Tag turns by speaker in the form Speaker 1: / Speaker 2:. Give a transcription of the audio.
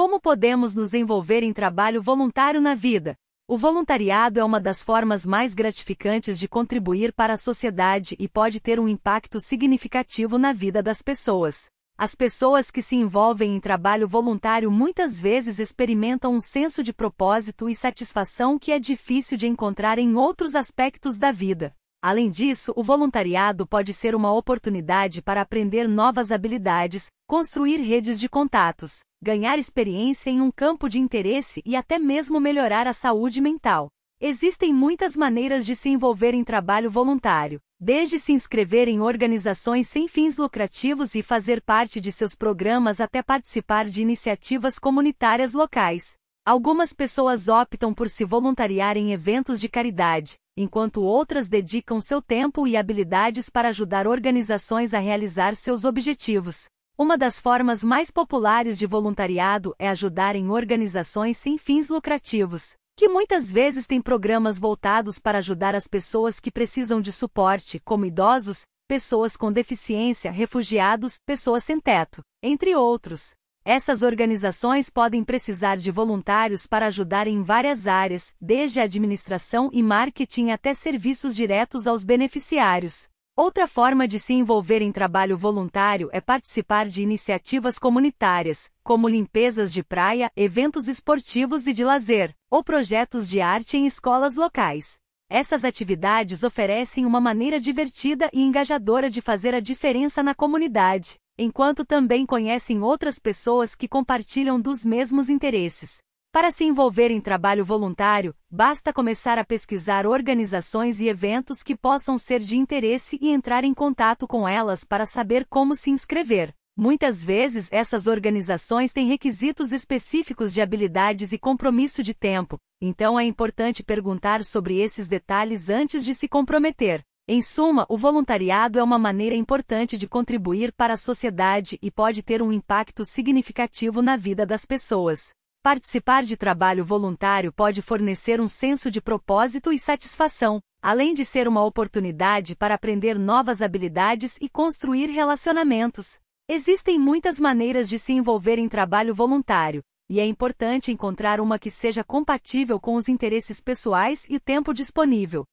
Speaker 1: Como podemos nos envolver em trabalho voluntário na vida? O voluntariado é uma das formas mais gratificantes de contribuir para a sociedade e pode ter um impacto significativo na vida das pessoas. As pessoas que se envolvem em trabalho voluntário muitas vezes experimentam um senso de propósito e satisfação que é difícil de encontrar em outros aspectos da vida. Além disso, o voluntariado pode ser uma oportunidade para aprender novas habilidades, construir redes de contatos ganhar experiência em um campo de interesse e até mesmo melhorar a saúde mental. Existem muitas maneiras de se envolver em trabalho voluntário, desde se inscrever em organizações sem fins lucrativos e fazer parte de seus programas até participar de iniciativas comunitárias locais. Algumas pessoas optam por se voluntariar em eventos de caridade, enquanto outras dedicam seu tempo e habilidades para ajudar organizações a realizar seus objetivos. Uma das formas mais populares de voluntariado é ajudar em organizações sem fins lucrativos, que muitas vezes têm programas voltados para ajudar as pessoas que precisam de suporte, como idosos, pessoas com deficiência, refugiados, pessoas sem teto, entre outros. Essas organizações podem precisar de voluntários para ajudar em várias áreas, desde administração e marketing até serviços diretos aos beneficiários. Outra forma de se envolver em trabalho voluntário é participar de iniciativas comunitárias, como limpezas de praia, eventos esportivos e de lazer, ou projetos de arte em escolas locais. Essas atividades oferecem uma maneira divertida e engajadora de fazer a diferença na comunidade, enquanto também conhecem outras pessoas que compartilham dos mesmos interesses. Para se envolver em trabalho voluntário, basta começar a pesquisar organizações e eventos que possam ser de interesse e entrar em contato com elas para saber como se inscrever. Muitas vezes, essas organizações têm requisitos específicos de habilidades e compromisso de tempo, então é importante perguntar sobre esses detalhes antes de se comprometer. Em suma, o voluntariado é uma maneira importante de contribuir para a sociedade e pode ter um impacto significativo na vida das pessoas. Participar de trabalho voluntário pode fornecer um senso de propósito e satisfação, além de ser uma oportunidade para aprender novas habilidades e construir relacionamentos. Existem muitas maneiras de se envolver em trabalho voluntário, e é importante encontrar uma que seja compatível com os interesses pessoais e o tempo disponível.